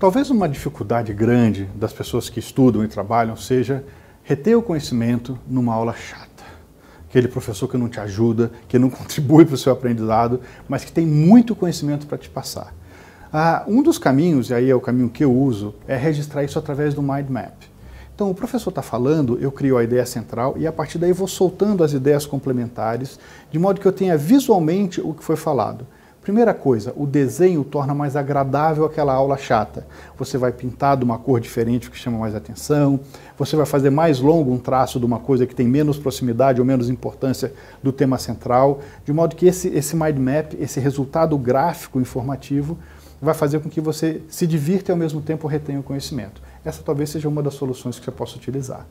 Talvez uma dificuldade grande das pessoas que estudam e trabalham seja reter o conhecimento numa aula chata. Aquele professor que não te ajuda, que não contribui para o seu aprendizado, mas que tem muito conhecimento para te passar. Ah, um dos caminhos, e aí é o caminho que eu uso, é registrar isso através do mind map. Então, o professor está falando, eu crio a ideia central e a partir daí vou soltando as ideias complementares, de modo que eu tenha visualmente o que foi falado. Primeira coisa, o desenho torna mais agradável aquela aula chata. Você vai pintar de uma cor diferente que chama mais atenção, você vai fazer mais longo um traço de uma coisa que tem menos proximidade ou menos importância do tema central, de modo que esse, esse mind map, esse resultado gráfico informativo, vai fazer com que você se divirta e ao mesmo tempo retenha o conhecimento. Essa talvez seja uma das soluções que você possa utilizar.